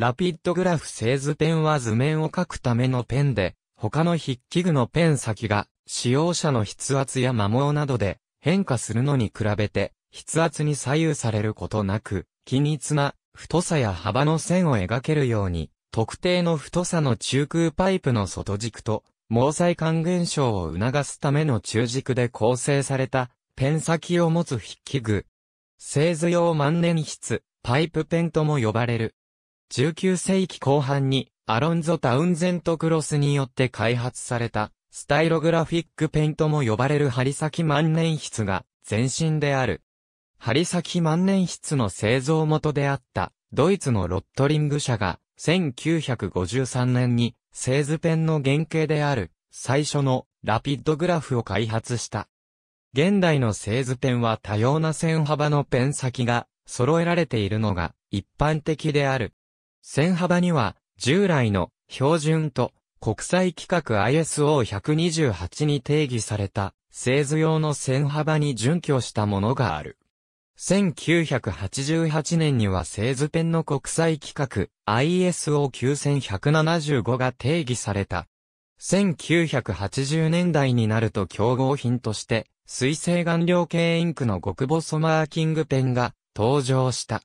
ラピッドグラフ製図ペンは図面を書くためのペンで、他の筆記具のペン先が、使用者の筆圧や摩耗などで変化するのに比べて、筆圧に左右されることなく、均一な太さや幅の線を描けるように、特定の太さの中空パイプの外軸と、毛細管現象を促すための中軸で構成された、ペン先を持つ筆記具。製図用万年筆、パイプペンとも呼ばれる、19世紀後半にアロンゾ・タウンゼント・クロスによって開発されたスタイログラフィックペイントも呼ばれる針先万年筆が前身である。針先万年筆の製造元であったドイツのロットリング社が1953年に製図ペンの原型である最初のラピッドグラフを開発した。現代の製図ペンは多様な線幅のペン先が揃えられているのが一般的である。線幅には、従来の標準と国際規格 ISO128 に定義された製図用の線幅に準拠したものがある。1988年には製図ペンの国際規格 ISO9175 が定義された。1980年代になると競合品として、水性顔料系インクの極細マーキングペンが登場した。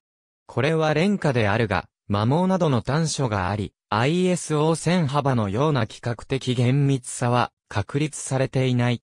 これは廉価であるが、摩耗などの短所があり、ISO 線幅のような規格的厳密さは確立されていない。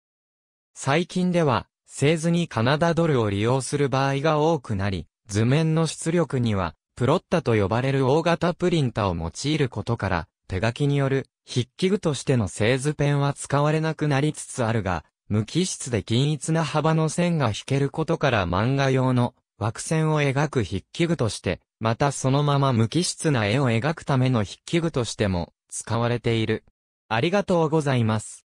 最近では、製図にカナダドルを利用する場合が多くなり、図面の出力には、プロッタと呼ばれる大型プリンタを用いることから、手書きによる筆記具としての製図ペンは使われなくなりつつあるが、無機質で均一な幅の線が引けることから漫画用の枠線を描く筆記具としてまたそのまま無機質な絵を描くための筆記具としても使われている。ありがとうございます。